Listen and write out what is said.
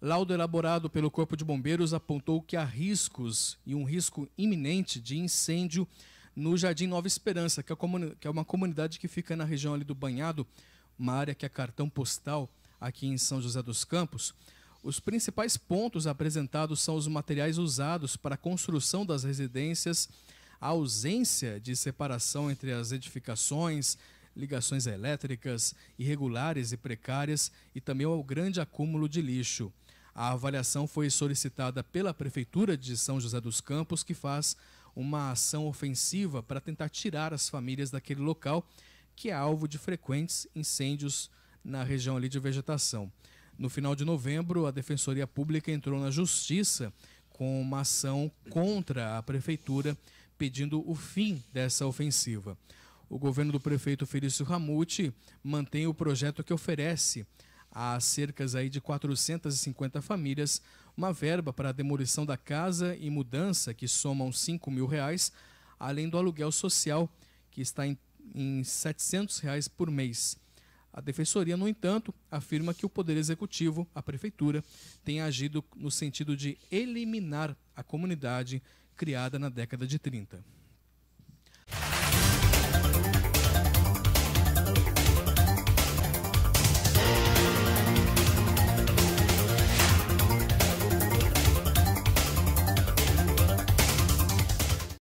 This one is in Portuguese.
Laudo elaborado pelo Corpo de Bombeiros apontou que há riscos e um risco iminente de incêndio no Jardim Nova Esperança, é que é uma comunidade que fica na região ali do Banhado, uma área que é cartão postal aqui em São José dos Campos. Os principais pontos apresentados são os materiais usados para a construção das residências, a ausência de separação entre as edificações, ligações elétricas irregulares e precárias e também ao grande acúmulo de lixo. A avaliação foi solicitada pela Prefeitura de São José dos Campos, que faz uma ação ofensiva para tentar tirar as famílias daquele local, que é alvo de frequentes incêndios na região ali de vegetação. No final de novembro, a Defensoria Pública entrou na Justiça com uma ação contra a Prefeitura, pedindo o fim dessa ofensiva o governo do prefeito Felício Ramuti mantém o projeto que oferece a cerca de 450 famílias uma verba para a demolição da casa e mudança, que somam 5 mil reais, além do aluguel social, que está em, em 700 reais por mês. A Defensoria, no entanto, afirma que o Poder Executivo, a Prefeitura, tem agido no sentido de eliminar a comunidade criada na década de 30.